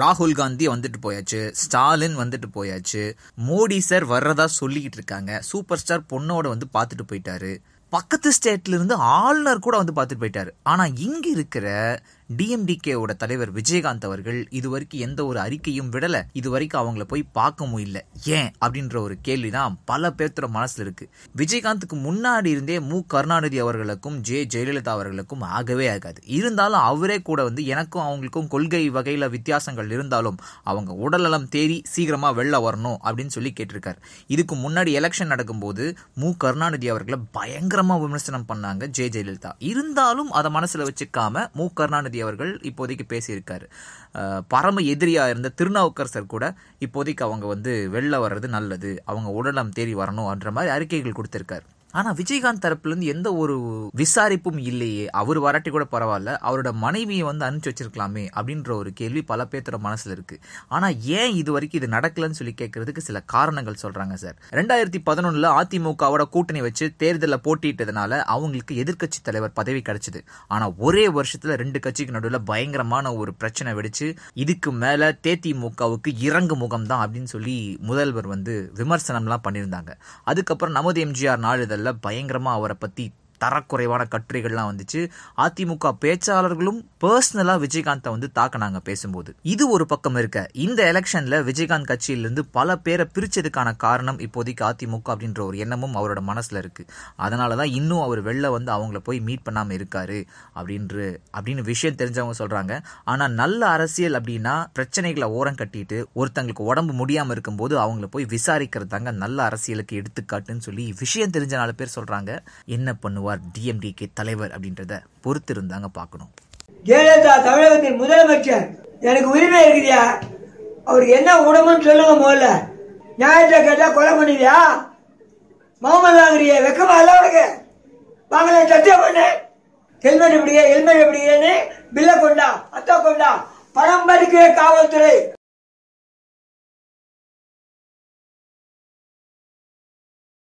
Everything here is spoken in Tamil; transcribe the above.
ராகுல் காந்தி வந்துட்டு போயாச்சு ஸ்டாலின் வந்துட்டு போயாச்சு மோடி சார் வர்றதா சொல்லிக்கிட்டு இருக்காங்க சூப்பர் ஸ்டார் பொண்ணோட வந்து பார்த்துட்டு போயிட்டாரு பக்கத்து ஸ்டேட்ல இருந்து ஆளுநர் கூட வந்து பார்த்துட்டு போயிட்டாரு ஆனால் இங்கே இருக்கிற டிஎம்டிகேவோட தலைவர் விஜயகாந்த் அவர்கள் இதுவரைக்கும் எந்த ஒரு அறிக்கையும் விடல இதுவரைக்கும் அவங்கள போய் பார்க்கவும் இல்லை ஏன் அப்படின்ற ஒரு கேள்விதான் பல பேர்த்தோட மனசுல இருக்கு விஜயகாந்துக்கு முன்னாடி இருந்தே மு கருணாநிதி அவர்களுக்கும் ஜே ஜெயலலிதா அவர்களுக்கும் ஆகவே ஆகாது இருந்தாலும் அவரே கூட வந்து எனக்கும் அவங்களுக்கும் கொள்கை வகையில வித்தியாசங்கள் இருந்தாலும் அவங்க உடல்நலம் தேறி சீக்கிரமா வெளில வரணும் அப்படின்னு சொல்லி கேட்டிருக்காரு இதுக்கு முன்னாடி எலெக்ஷன் நடக்கும்போது மு கருணாநிதி அவர்களை பயங்கரமா விமர்சனம் பண்ணாங்க ஜெ ஜெயலலிதா இருந்தாலும் அதை மனசுல வச்சுக்காம மு கருணாநிதி ஜனாதிபதி அவர்கள் இப்போதைக்கு பேசியிருக்காரு பரம எதிரியாக இருந்த திருநாவுக்கர் சார் கூட இப்போதைக்கு அவங்க வந்து வெளில வர்றது நல்லது அவங்க உடலம் தேடி வரணும் மாதிரி அறிக்கைகள் கொடுத்துருக்காரு ஆனால் விஜயகாந்த் தரப்புலேருந்து எந்த ஒரு விசாரிப்பும் இல்லையே அவர் வராட்டி கூட பரவாயில்ல அவரோட மனைவியை வந்து அனுப்பிச்சு வச்சிருக்கலாமே அப்படின்ற ஒரு கேள்வி பல பேர்த்தோட மனசில் இருக்குது ஆனால் ஏன் இது வரைக்கும் இது நடக்கலன்னு சொல்லி கேட்கறதுக்கு சில காரணங்கள் சொல்கிறாங்க சார் ரெண்டாயிரத்தி பதினொன்றில் அதிமுகவோட கூட்டணி வச்சு தேர்தலில் போட்டியிட்டதுனால அவங்களுக்கு எதிர்கட்சி தலைவர் பதவி கிடைச்சது ஆனால் ஒரே வருஷத்தில் ரெண்டு கட்சிக்கு நடுவில் பயங்கரமான ஒரு பிரச்சனை வெடிச்சு இதுக்கு மேலே தேதிமுகவுக்கு இறங்கு முகம் தான் அப்படின்னு சொல்லி முதல்வர் வந்து விமர்சனம்லாம் பண்ணியிருந்தாங்க அதுக்கப்புறம் நமது எம்ஜிஆர் நாளிதழ் நல்ல பயங்கரமாக அவரை பற்றி தரக்குறைவான கட்டுரைகள்லாம் வந்துச்சு அதிமுக பேச்சாளர்களும் பர்சனலா விஜயகாந்தை வந்து தாக்கினாங்க பேசும்போது இது ஒரு பக்கம் இருக்க இந்த எலெக்ஷனில் விஜயகாந்த் கட்சியிலிருந்து பல பேரை பிரிச்சதுக்கான காரணம் இப்போதைக்கு அதிமுக அப்படின்ற ஒரு எண்ணமும் அவரோட மனசில் இருக்குது அதனாலதான் தான் இன்னும் அவர் வெளில வந்து அவங்கள போய் மீட் பண்ணாமல் இருக்காரு அப்படின்ற அப்படின்னு விஷயம் தெரிஞ்சவங்க சொல்கிறாங்க ஆனால் நல்ல அரசியல் அப்படின்னா பிரச்சனைகளை ஓரம் கட்டிட்டு ஒருத்தங்களுக்கு உடம்பு முடியாமல் இருக்கும்போது அவங்கள போய் விசாரிக்கிறதாங்க நல்ல அரசியலுக்கு எடுத்துக்காட்டுன்னு சொல்லி விஷயம் தெரிஞ்ச நாலு பேர் சொல்கிறாங்க என்ன பண்ணுவார் ஆவார் டிஎம்டிகே தலைவர் அப்படின்றத பொறுத்திருந்தாங்க பார்க்கணும் ஜெயலலிதா தமிழகத்தின் முதலமைச்சர் எனக்கு உரிமை இருக்குதியா அவர் என்ன உடம்புன்னு சொல்லுங்க முதல்ல நியாயத்தை கேட்டா கொலை பண்ணிவியா மாமன் வாங்குறிய வெக்கமா இல்ல உனக்கு வாங்கல சத்தியம் பண்ணு ஹெல்மெட் எப்படியே ஹெல்மெட் எப்படியேன்னு பில்ல கொண்டா அத்தா கொண்டா பரம்பரிக்கிற காவல்துறை